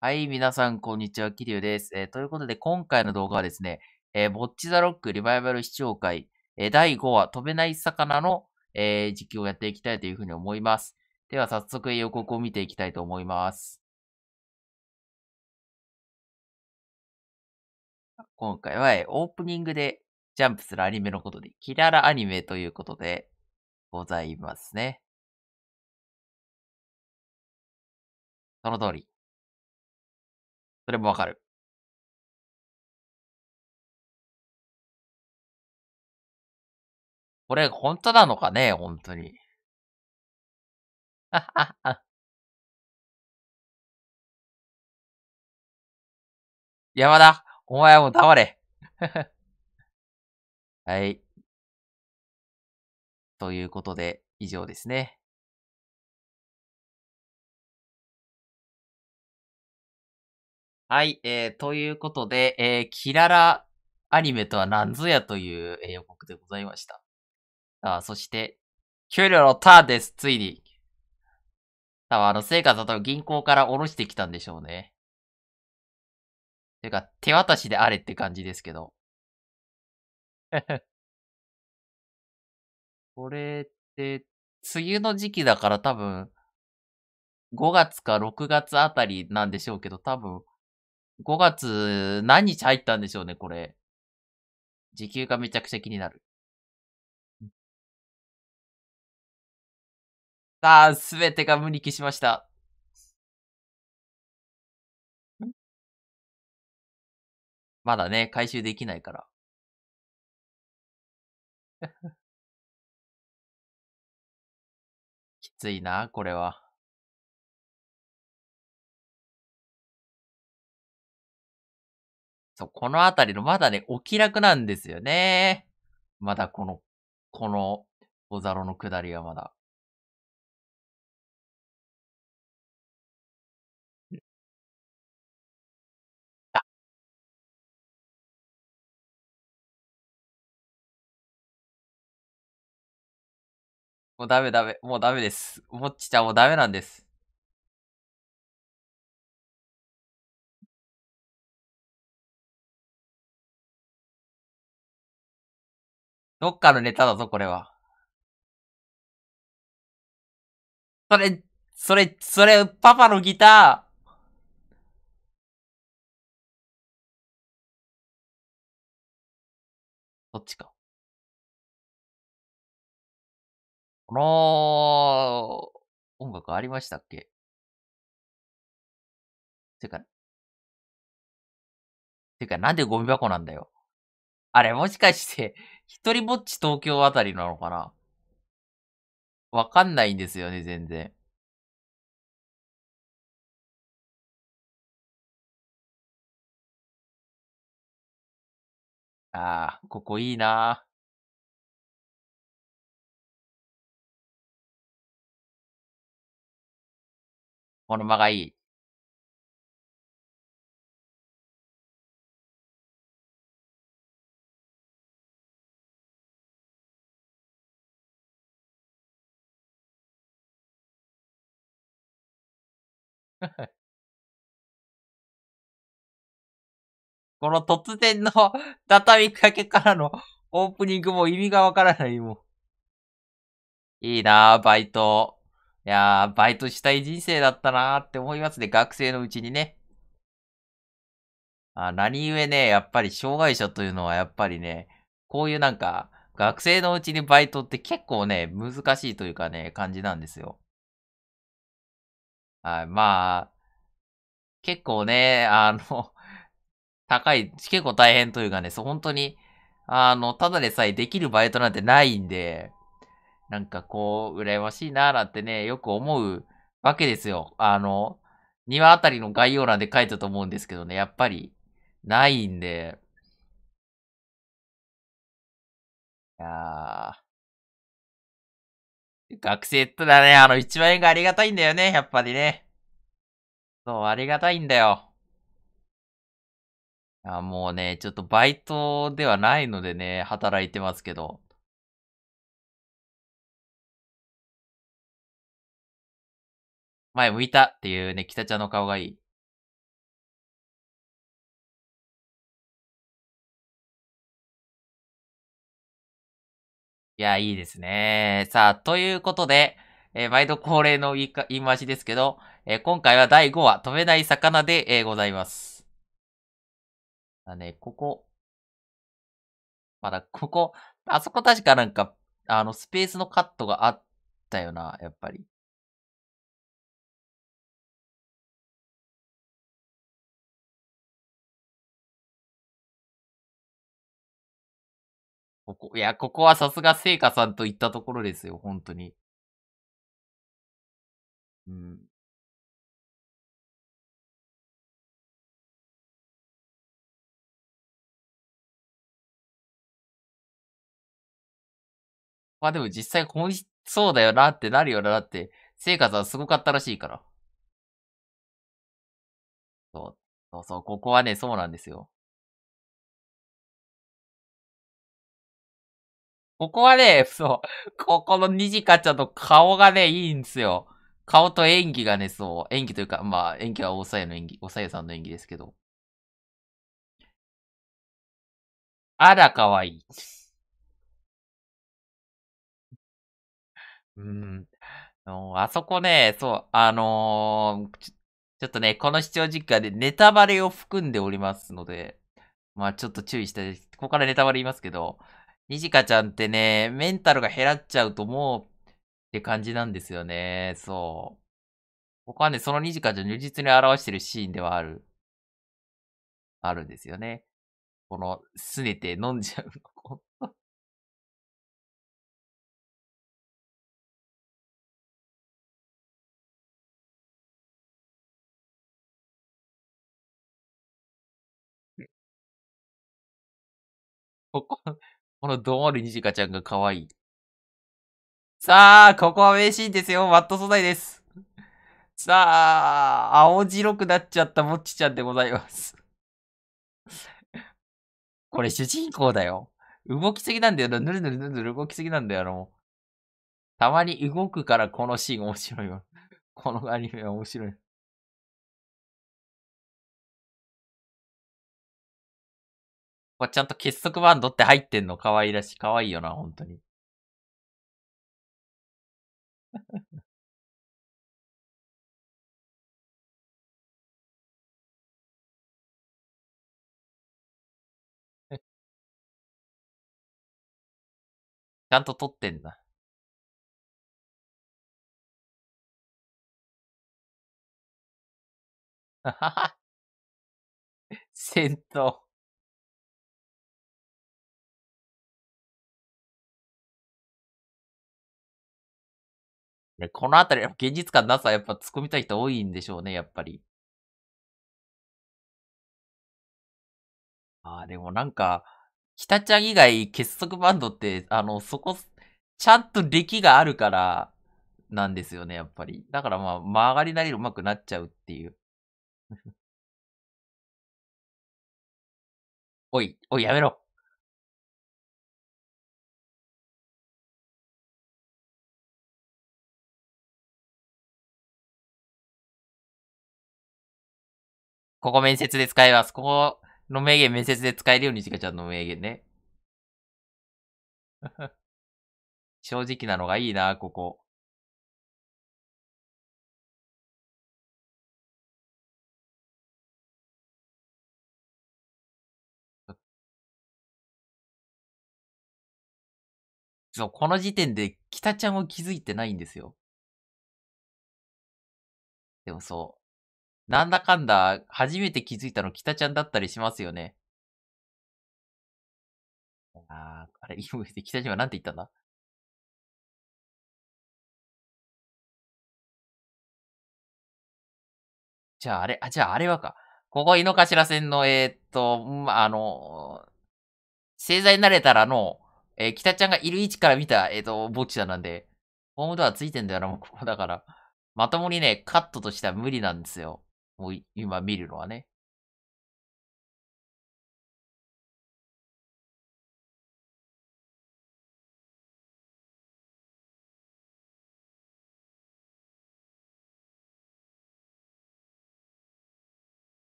はい、皆さん、こんにちは、キリュウです。えー、ということで、今回の動画はですね、えー、ボッチザロックリバイバル視聴会、えー、第5話、飛べない魚の、えー、実況をやっていきたいというふうに思います。では、早速予告を見ていきたいと思います。今回は、えー、オープニングでジャンプするアニメのことで、キララアニメということでございますね。その通り。それもわかる。これ本当なのかね本当に。ははは。山田、お前はもう黙れ。はい。ということで、以上ですね。はい、えー、ということで、えー、キララアニメとは何ぞやという、えー、予告でございました。あそして、給料のターンです、ついに。多分あの、生活は多分銀行から下ろしてきたんでしょうね。てか、手渡しであれって感じですけど。これって、梅雨の時期だから多分、5月か6月あたりなんでしょうけど、多分、5月何日入ったんでしょうね、これ。時給がめちゃくちゃ気になる。さあ、すべてが無理消しました。まだね、回収できないから。きついな、これは。そう、このあたりのまだね、お気楽なんですよね。まだこの、この、小ザロの下りはまだ。もうダメダメ。もうダメです。もっちちゃんもうダメなんです。どっかのネタだぞ、これは。それ、それ、それ、パパのギター、どっちか。この、音楽ありましたっけてか、てか、なんでゴミ箱なんだよ。あれ、もしかして一人ぼっち東京あたりなのかなわかんないんですよね、全然。ああ、ここいいなこの間がいい。この突然の 畳みかけからの オープニングも意味がわからないもん。いいなぁ、バイト。いやぁ、バイトしたい人生だったなぁって思いますね、学生のうちにね。あ何故ね、やっぱり障害者というのはやっぱりね、こういうなんか、学生のうちにバイトって結構ね、難しいというかね、感じなんですよ。はい。まあ、結構ね、あの、高い、結構大変というかね、そう、本当に、あの、ただでさえできるバイトなんてないんで、なんかこう、羨ましいなーなんてね、よく思うわけですよ。あの、庭あたりの概要欄で書いたと思うんですけどね、やっぱり、ないんで。いやー。学生ってだね、あの1万円がありがたいんだよね、やっぱりね。そう、ありがたいんだよ。あもうね、ちょっとバイトではないのでね、働いてますけど。前向いたっていうね、北ちゃんの顔がいい。いや、いいですね。さあ、ということで、えー、毎度恒例の言いか言い回しですけど、えー、今回は第5話、飛べない魚で、えー、ございます。だね、ここ。まだ、ここ、あそこ確かなんか、あの、スペースのカットがあったよな、やっぱり。ここ、いや、ここはさすが聖火さんといったところですよ、本当に。うん。まあでも実際本、そうだよなってなるよな、だって、生活はすごかったらしいから。そう、そうそう、ここはね、そうなんですよ。ここはね、そう、ここのニジカちゃんの顔がね、いいんですよ。顔と演技がね、そう、演技というか、まあ、演技はおさやの演技、おさやさんの演技ですけど。あら、かわいい。うん。あそこね、そう、あのー、ちょっとね、この視聴実家でネタバレを含んでおりますので、まあちょっと注意して、ここからネタバレ言いますけど、にじかちゃんってね、メンタルが減らっちゃうともう、って感じなんですよね。そう。他はね、そのにじかちゃん如実に表してるシーンではある。あるんですよね。この、すねて飲んじゃうの。こ ここのどうもるにじかちゃんが可愛い。さあ、ここは名シーンですよ。マット素材です。さあ、青白くなっちゃったもっちちゃんでございます。これ主人公だよ。動きすぎなんだよな。ぬるぬるぬるぬる動きすぎなんだよな。たまに動くからこのシーン面白いわ。このアニメは面白い。ちゃんと結束バンドって入ってんの可愛らしい。可愛いよな、本当に。ちゃんと撮ってんだ。戦闘。ね、このあたり、現実感なさ、やっぱ突っ込みたい人多いんでしょうね、やっぱり。ああ、でもなんか、北ちゃん以外結束バンドって、あの、そこ、ちゃんと歴があるから、なんですよね、やっぱり。だからまあ、曲がりなり上手くなっちゃうっていう。おい、おい、やめろ。ここ面接で使います。ここの名言面接で使えるように、ちかちゃんの名言ね。正直なのがいいな、ここ。そう、この時点で、北ちゃんを気づいてないんですよ。でもそう、なんだかんだ、初めて気づいたの北ちゃんだったりしますよね。ああ、あれ、今、北って、北島なんて言ったんだじゃああれ、あ、じゃああれはか。ここ井の頭線の、えー、っと、ま、あの星製材なれたらの、えー、北ちゃんがいる位置から見た、えー、っと、墓地だなんで、ホームドアついてんだよな、もうここだから。まともにね、カットとしては無理なんですよ。もう今見るのはね。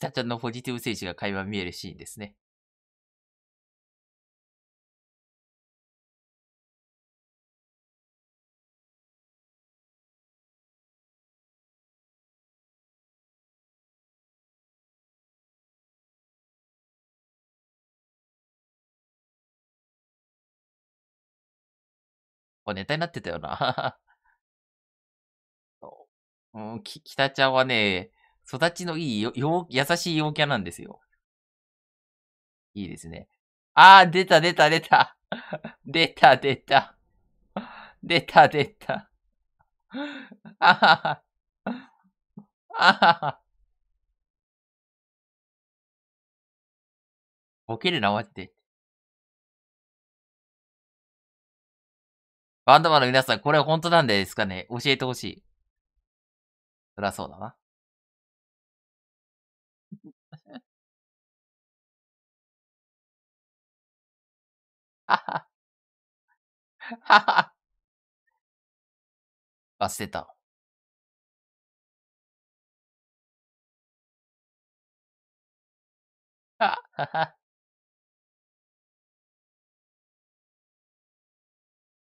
北ちゃんのポジティブ精神が垣間見えるシーンですね。ネタになってたよな うん、き、北ちゃんはね、育ちのいいよ、よ、優しい陽キャなんですよ。いいですね。あー、出た出た出た。出た 出た。出た 出た。あはは。あはは。ボケるな、待って。バンドマンの皆さん、これ本当なんですかね教えてほしい。そりゃそうだな。はは。は。忘れた。はは。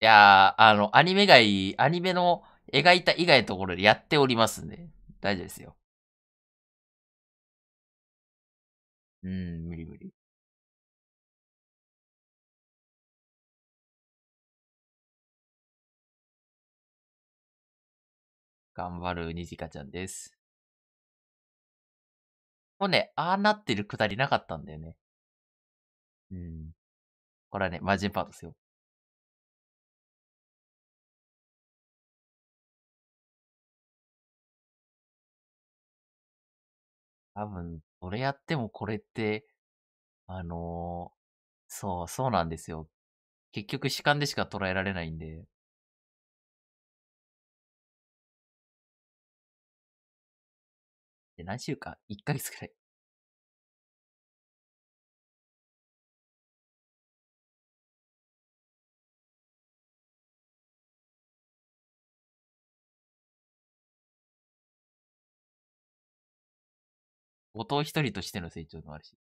いやあの、アニメがいい、アニメの描いた以外のところでやっておりますんで、大丈夫ですよ。うん、無理無理。頑張るにじかちゃんです。もうね、ああなってるくだりなかったんだよね。うん。これはね、マジンパートですよ。多分、どれやってもこれって、あのー、そう、そうなんですよ。結局主観でしか捉えられないんで。で、何週か、1 ヶ月くらい。後一人としての成長もあるし。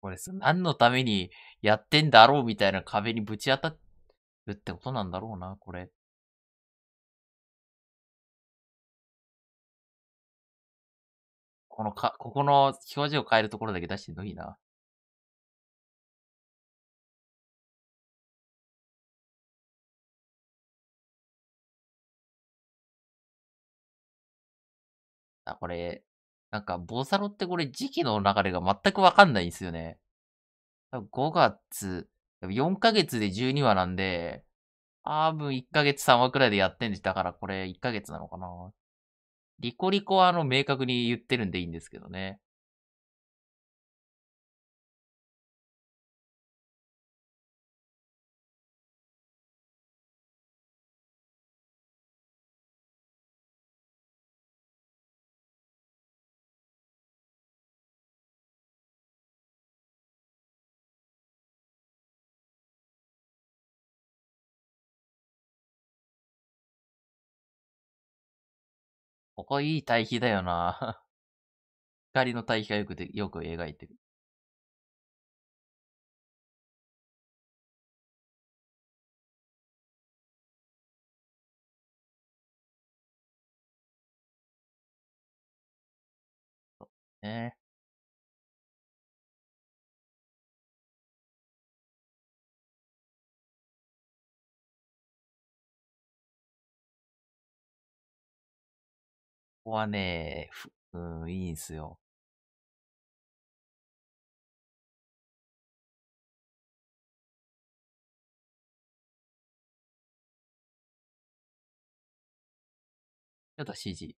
これさ、何のためにやってんだろうみたいな壁にぶち当たるってことなんだろうな、これ。このか、ここの表示を変えるところだけ出してんのいいな。あ、これ、なんか、ボサロってこれ時期の流れが全くわかんないんですよね。5月、4ヶ月で12話なんで、あー分1ヶ月3話くらいでやってんでだからこれ1ヶ月なのかな。リコリコはあの明確に言ってるんでいいんですけどね。ここいい対比だよな 光の対比がよくで、よく描いてる。ね。こはね、うん、いいんすよ。ちょっと指示。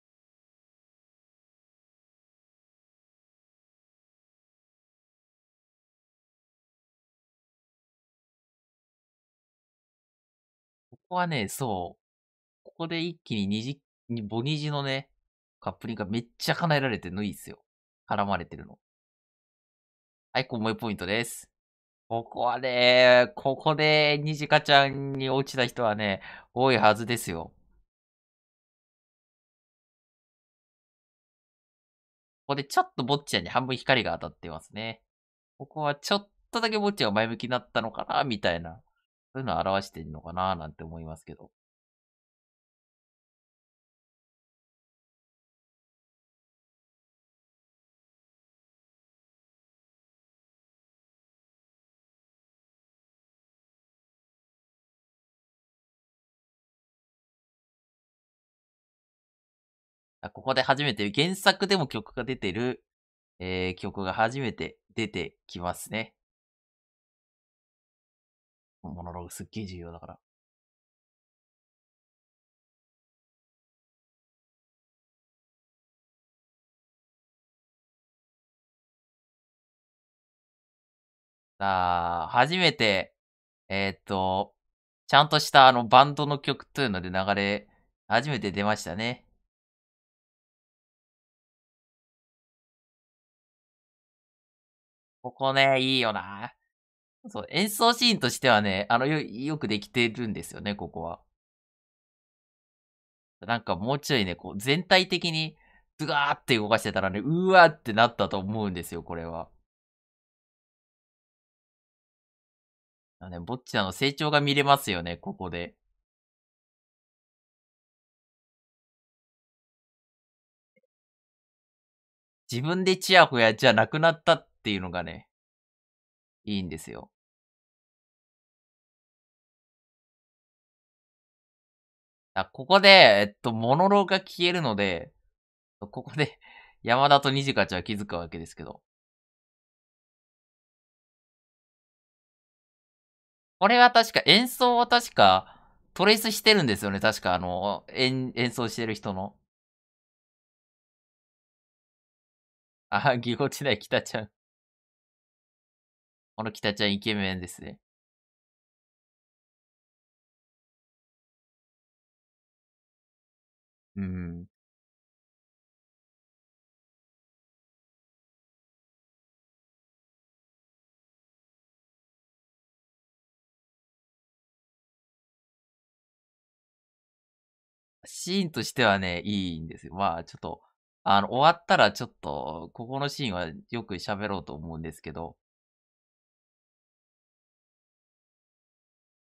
ここはね、そう。ここで一気に虹、ボニジのね、カップリングがめっちゃ叶えられてるのいいっすよ。絡まれてるの。はい、こもポイントです。ここはね、ここで、にじかちゃんに落ちた人はね、多いはずですよ。ここでちょっとぼっちゃんに半分光が当たってますね。ここはちょっとだけぼっちゃんが前向きになったのかな、みたいな。そういうのを表してるのかな、なんて思いますけど。ここで初めて、原作でも曲が出てる、えー、曲が初めて出てきますね。モノログすっげえ重要だから。さあ、初めて、えっ、と、ちゃんとしたあのバンドの曲というので流れ、初めて出ましたね。ここね、いいよな。そう、演奏シーンとしてはね、あの、よ、よくできてるんですよね、ここは。なんかもうちょいね、こう、全体的に、ズガーって動かしてたらね、うわーってなったと思うんですよ、これは。あね、ぼっちなの成長が見れますよね、ここで。自分でチヤホヤじゃなくなったっていうのがね、いいんですよ。あ、ここで、えっと、モノローが消えるので、ここで 山田とジカちは気づくわけですけど。これは確か、演奏は確か、トレースしてるんですよね。確か、あの、演、演奏してる人の。あ、ぎこちない、北ちゃん。この北ちゃんイケメンですね。うん。シーンとしてはね、いいんですよ。まあ、ちょっと、あの、終わったらちょっと、ここのシーンはよく喋ろうと思うんですけど、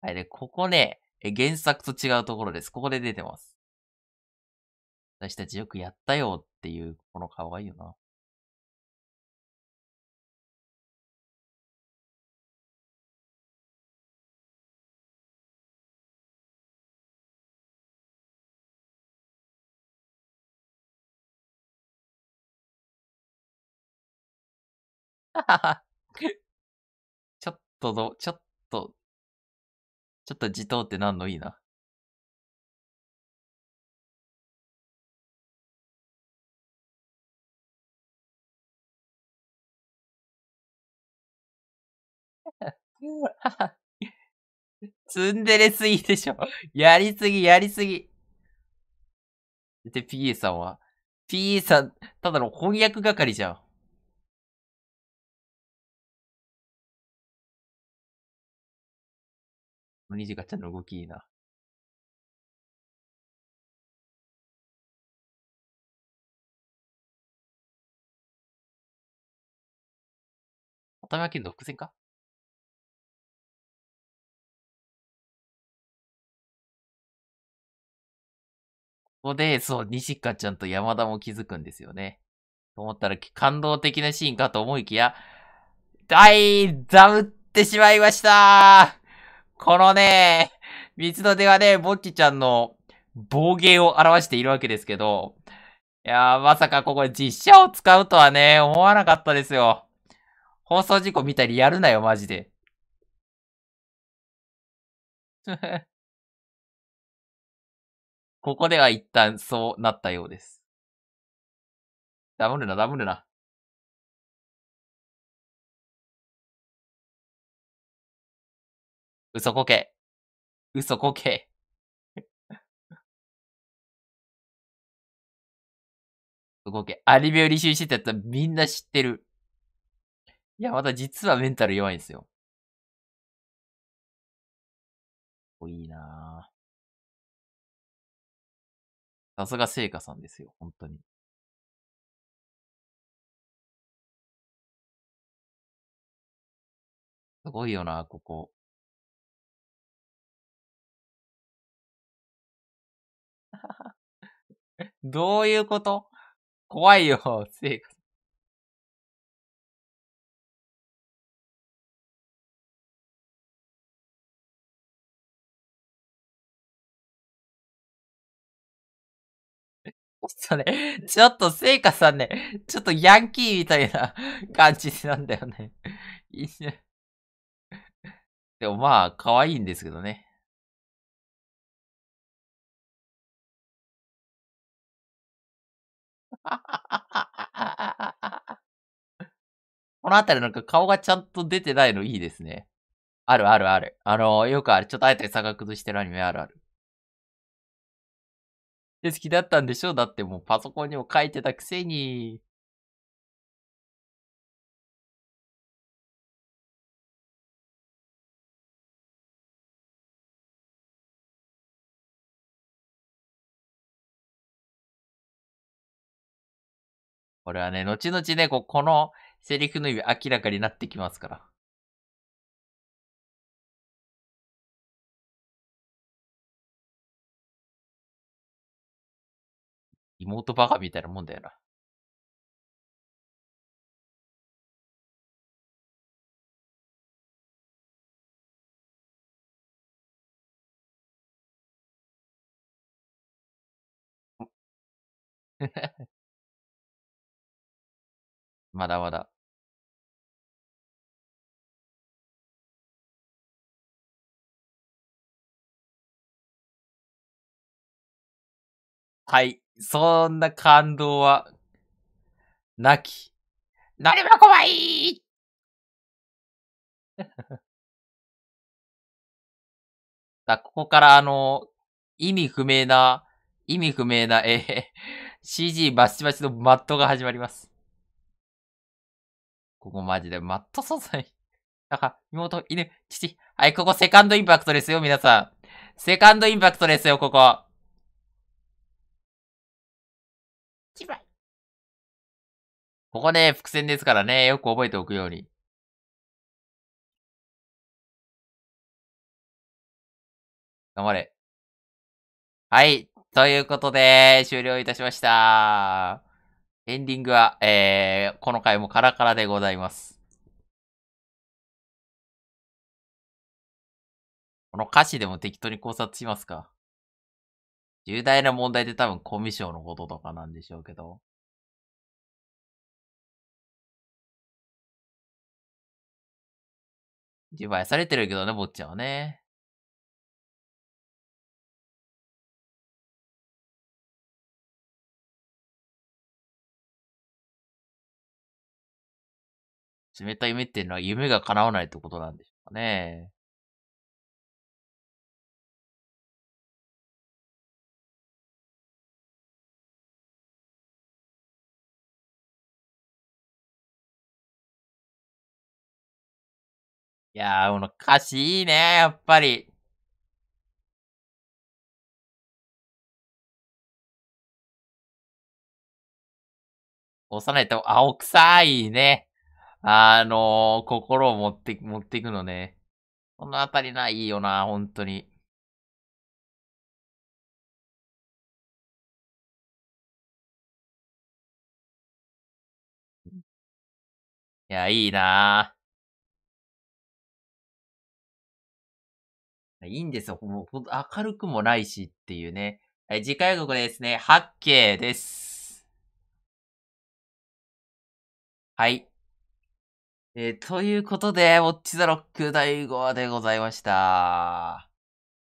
はい、で、ここね、原作と違うところです。ここで出てます。私たちよくやったよっていう、この顔がいいよな。ちょっとど、ちょっとちょっと自動ってなんのいいな。ツンデレすぎでしょ。やりすぎ、やりすぎ。で、PA さんは ?PA さん、ただの翻訳係じゃん。の虹ガチャの動きいいな。渡辺明の伏線かここで、そう、西川ちゃんと山田も気づくんですよね。と思ったら、感動的なシーンかと思いきや、大、ダムってしまいましたこのね、水の手がね、ぼっちちゃんの暴言を表しているわけですけど、いやー、まさかここで実写を使うとはね、思わなかったですよ。放送事故見たりやるなよ、マジで。ここでは一旦そうなったようです。ダブるな、ダブるな。嘘こけ。嘘こけ。嘘こけ。アニメを履修してたやつはみんな知ってる。いや、また実はメンタル弱いんですよ。いいなさすが聖火さんですよ、本当に。すごいよな、ここ。どういうこと怖いよ、生活。ちょっとね、ちょっと聖火さんね、ちょっとヤンキーみたいな感じなんだよね。でもまあ、可愛いんですけどね。このあたりなんか顔がちゃんと出てないのいいですね。あるあるある。あのー、よくある。ちょっとあえて差が崩してるアニメあるある。で、好きだったんでしょだってもうパソコンにも書いてたくせに。これはね、後々ね、ここのセリフの意味明らかになってきますから。妹バカみたいなもんだよな。まだまだ。はい。そんな感動は、なき。れば怖い だ、ここからあの、意味不明な、意味不明な、えー、CG バチバチのマットが始まります。ここマジでマット素材。なんか、妹、犬、父。はい、ここセカンドインパクトですよ、皆さん。セカンドインパクトですよ、ここ。ここね、伏線ですからね、よく覚えておくように。頑張れ。はい。ということで、終了いたしました。エンディングは、えー、この回もカラカラでございます。この歌詞でも適当に考察しますか。重大な問題で多分コミュ障のこととかなんでしょうけど。自賠されてるけどね、坊ちゃんはね。冷たい夢っていうのは夢が叶わないってことなんでしょうかね。いやー、この歌詞いいね、やっぱり。幼いと青臭いね。あのー、心を持って、持っていくのね。このあたりな、いいよな、本当に。いや、いいないいんですよ。もう、明るくもないしっていうね。はい、次回予告ですね、八景です。はい。えー、ということで、ウォッチザロック第5話でございました。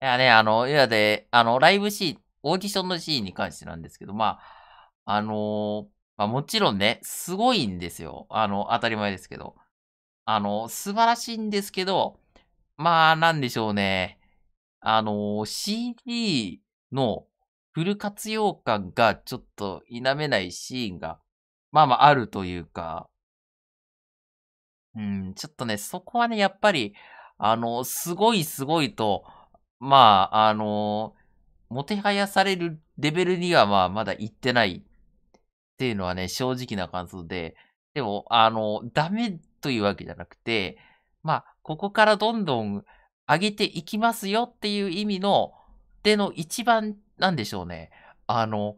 いやね、あの、いやで、あの、ライブシーン、オーディションのシーンに関してなんですけど、まあ、あのー、まあ、もちろんね、すごいんですよ。あの、当たり前ですけど。あの、素晴らしいんですけど、まあ、なんでしょうね。あのー、CD のフル活用感がちょっと否めないシーンが、まあまああるというか、うん、ちょっとね、そこはね、やっぱり、あの、すごいすごいと、まあ、あの、もてはやされるレベルには、まあ、まだ行ってないっていうのはね、正直な感想で、でも、あの、ダメというわけじゃなくて、まあ、ここからどんどん上げていきますよっていう意味の、での一番、なんでしょうね。あの、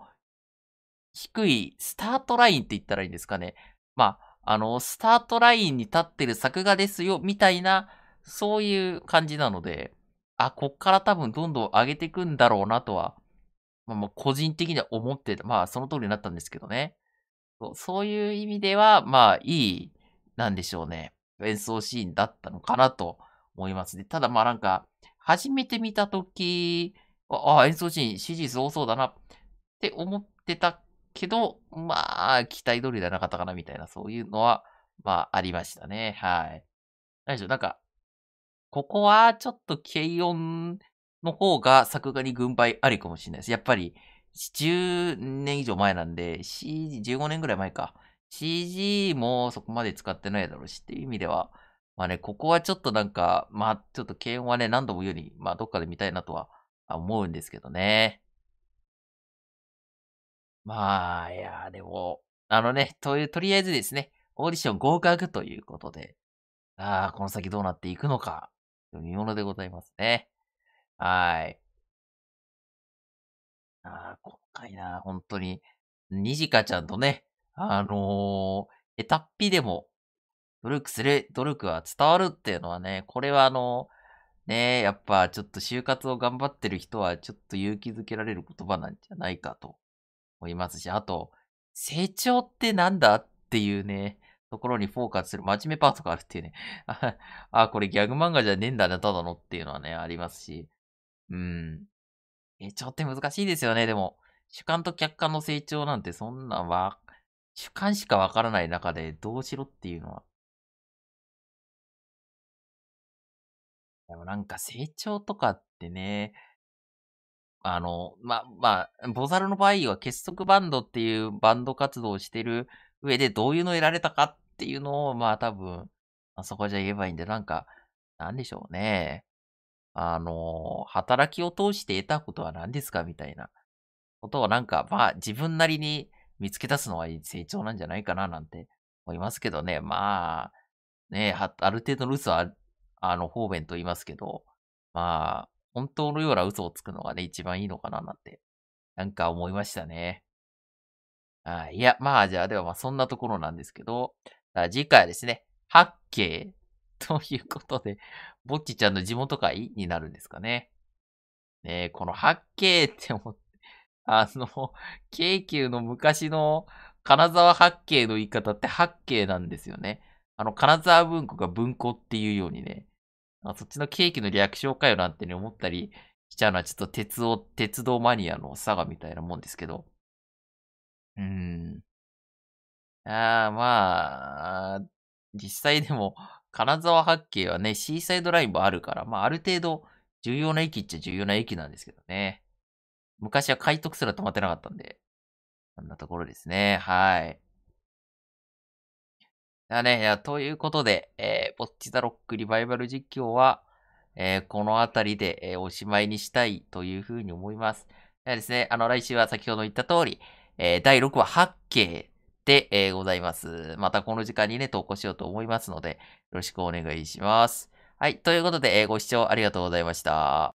低いスタートラインって言ったらいいんですかね。まあ、あの、スタートラインに立ってる作画ですよ、みたいな、そういう感じなので、あ、こっから多分どんどん上げていくんだろうなとは、まあ、まあ個人的には思ってまあ、その通りになったんですけどね。そうそういう意味では、まあ、いい、なんでしょうね。演奏シーンだったのかなと思いますね。ただ、まあなんか、初めて見たとき、ああ、演奏シーン、指示多そうだなって思ってたけど、まあ、期待通りではなかったかな、みたいな、そういうのは、まあ、ありましたね。はい。何でしょう、なんか、ここはちょっと軽音の方が作画に軍配ありかもしれないです。やっぱり、10年以上前なんで、CG、15年ぐらい前か。CG もそこまで使ってないだろうしっていう意味では、まあね、ここはちょっとなんか、まあちょっと軽音はね、何度も言うように、まあどっかで見たいなとは思うんですけどね。まあ、いや、でも、あのね、という、とりあえずですね、オーディション合格ということで、ああ、この先どうなっていくのか、見ものでございますね。はい。ああ、今回な、本当に、にじかちゃんとね、あのー、えたっぴでも、努力する、努力は伝わるっていうのはね、これはあのー、ねやっぱちょっと就活を頑張ってる人はちょっと勇気づけられる言葉なんじゃないかと思いますし、あと、成長ってなんだっていうね、ところにフォーカスする真面目パートがあるっていうね。あ、あこれギャグ漫画じゃねえんだな、ただのっていうのはね、ありますし。うん。成長って難しいですよね、でも。主観と客観の成長なんてそんなわ、主観しかわからない中でどうしろっていうのは。でもなんか成長とかってね、あの、ま、まあ、ボザルの場合は結束バンドっていうバンド活動をしてる上でどういうのを得られたかっていうのを、まあ多分、あそこじゃ言えばいいんで、なんか、なんでしょうね。あの、働きを通して得たことは何ですかみたいなことをなんか、まあ自分なりに見つけ出すのは成長なんじゃないかななんて思いますけどね。まあ、ね、ある程度のルースは、あの、方便と言いますけど、まあ、本当のような嘘をつくのがね、一番いいのかななんて、なんか思いましたね。あいや、まあじゃあ、ではまあそんなところなんですけど、次回はですね、八景ということで、ぼっちちゃんの地元会になるんですかね。ねえ、この八景って思って、あの、京急の昔の金沢八景の言い方って八景なんですよね。あの、金沢文庫が文庫っていうようにね、あそっちのケーキの略称かよなんて、ね、思ったりしちゃうのはちょっと鉄道、鉄道マニアの佐賀みたいなもんですけど。うーん。ああ、まあ、実際でも、金沢八景はね、シーサイドラインもあるから、まあある程度重要な駅っちゃ重要な駅なんですけどね。昔は海徳すら止まってなかったんで、こんなところですね。はい。やね、いや、ということで、えー、ぼっちザロックリバイバル実況は、えー、このあたりで、えー、おしまいにしたいというふうに思います。いやですね、あの、来週は先ほど言った通り、えー、第6話八景で、えー、ございます。またこの時間にね、投稿しようと思いますので、よろしくお願いします。はい、ということで、えー、ご視聴ありがとうございました。